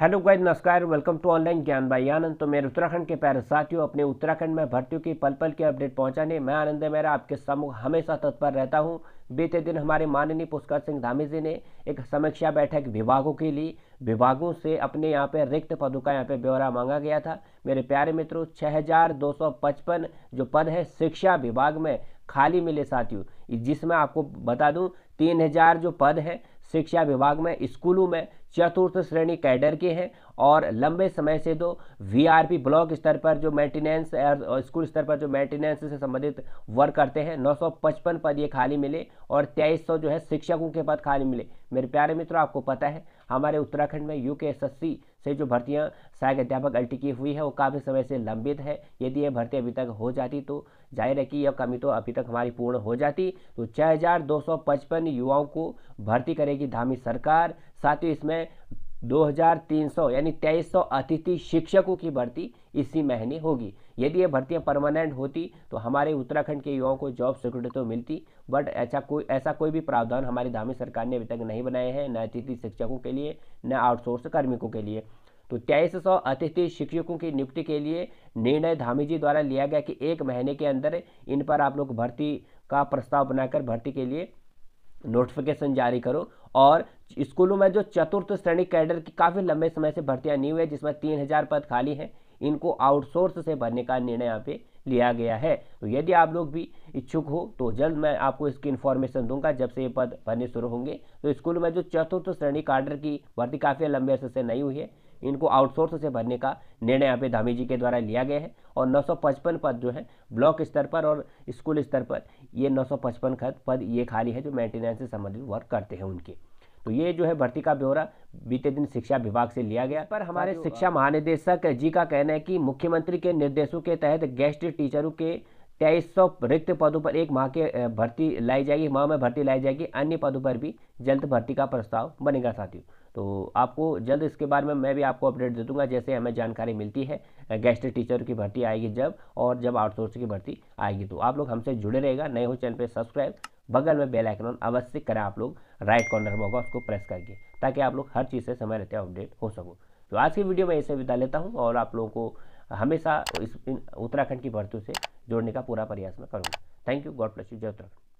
hello guys नमस्कार welcome to online Gyan भाई आनंद तो मेरे उत्तराखंड के पैर साथियों अपने उत्तराखंड में भर्तियों की पल पल की अपडेट पहुंचाने मैं आनंद मेरा आपके समूह हमेशा तत्पर रहता हूं बीते दिन हमारे माननीय पुष्कर सिंह धामी जी ने एक समीक्षा बैठक विभागों के लिए विभागों से अपने यहाँ पे रिक्त पदों का यहाँ पे ब्यौरा मांगा गया था मेरे प्यारे मित्रों छः जो पद है शिक्षा विभाग में खाली मिले साथियों जिसमें आपको बता दूँ तीन जो पद है शिक्षा विभाग में स्कूलों में चतुर्थ श्रेणी कैडर के हैं और लंबे समय से तो वीआरपी ब्लॉक स्तर पर जो मेंटेनेंस स्कूल स्तर पर जो मेंटेनेंस से संबंधित वर्क करते हैं 955 पद ये खाली मिले और 2300 जो है शिक्षकों के पद खाली मिले मेरे प्यारे मित्रों आपको पता है हमारे उत्तराखंड में यू के से जो भर्तियाँ सहायक अध्यापक एल की हुई है वो काफ़ी समय से लंबित है यदि ये भर्ती अभी तक हो जाती तो जाहिर है कि यह कमी तो अभी तक हमारी पूर्ण हो जाती तो छः युवाओं को भर्ती करेगी धामी सरकार साथ ही इसमें 2300 यानी 2300 अतिथि शिक्षकों की भर्ती इसी महीने होगी यदि ये भर्तियां परमानेंट होती तो हमारे उत्तराखंड के युवाओं को जॉब सिक्योरिटी तो मिलती बट ऐसा कोई ऐसा कोई भी प्रावधान हमारी धामी सरकार ने अभी तक नहीं बनाए हैं न अतिथि शिक्षकों के लिए न आउटसोर्स कर्मिकों के लिए तो तेईस सौ अतिथि शिक्षकों की नियुक्ति के लिए निर्णय धामी जी द्वारा लिया गया कि एक महीने के अंदर इन पर आप लोग भर्ती का प्रस्ताव बनाकर भर्ती के लिए नोटिफिकेशन जारी करो और स्कूलों में जो चतुर्थ श्रेणी कैडर की काफ़ी लंबे समय से भर्तियां नहीं हुई है जिसमें तीन हज़ार पद खाली हैं इनको आउटसोर्स से भरने का निर्णय यहाँ पे लिया गया है तो यदि आप लोग भी इच्छुक हो तो जल्द मैं आपको इसकी इन्फॉर्मेशन दूंगा जब से ये पद भरने शुरू होंगे तो स्कूल में जो चतुर्थ श्रेणी कार्डर की भर्ती काफ़ी लंबे अर्से से नहीं हुई है इनको आउटसोर्स से भरने का निर्णय यहाँ पे धामी जी के द्वारा लिया गया है और 955 पद जो है ब्लॉक स्तर पर और स्कूल स्तर पर ये 955 पद ये खाली है जो मेंटेनेंस से संबंधित वर्क करते हैं उनके तो ये जो है भर्ती का ब्यौरा बीते दिन शिक्षा विभाग से लिया गया पर हमारे शिक्षा महानिदेशक जी का कहना है कि मुख्यमंत्री के निर्देशों के तहत गेस्ट टीचरों के तेईस सौ रिक्त पदों पर एक माह के भर्ती लाई जाएगी माह में भर्ती लाई जाएगी अन्य पदों पर भी जल्द भर्ती का प्रस्ताव बनेगा साथियों तो आपको जल्द इसके बारे में मैं भी आपको अपडेट दे दूंगा जैसे हमें जानकारी मिलती है गेस्ट टीचर की भर्ती आएगी जब और जब आउटसोर्स की भर्ती आएगी तो आप लोग हमसे जुड़े रहेगा नए हो चैनल पर सब्सक्राइब बगल में बेल आइकन अवश्य करें आप लोग राइट कॉर्नर में होगा उसको प्रेस करके ताकि आप लोग हर चीज़ से समय रहते अपडेट हो सको तो आज की वीडियो में ऐसे विदा लेता हूँ और आप लोगों को हमेशा इस उत्तराखंड की भर्तियों से जोड़ने का पूरा प्रयास मैं करूँगा thank you God plus you जय उत्तराखंड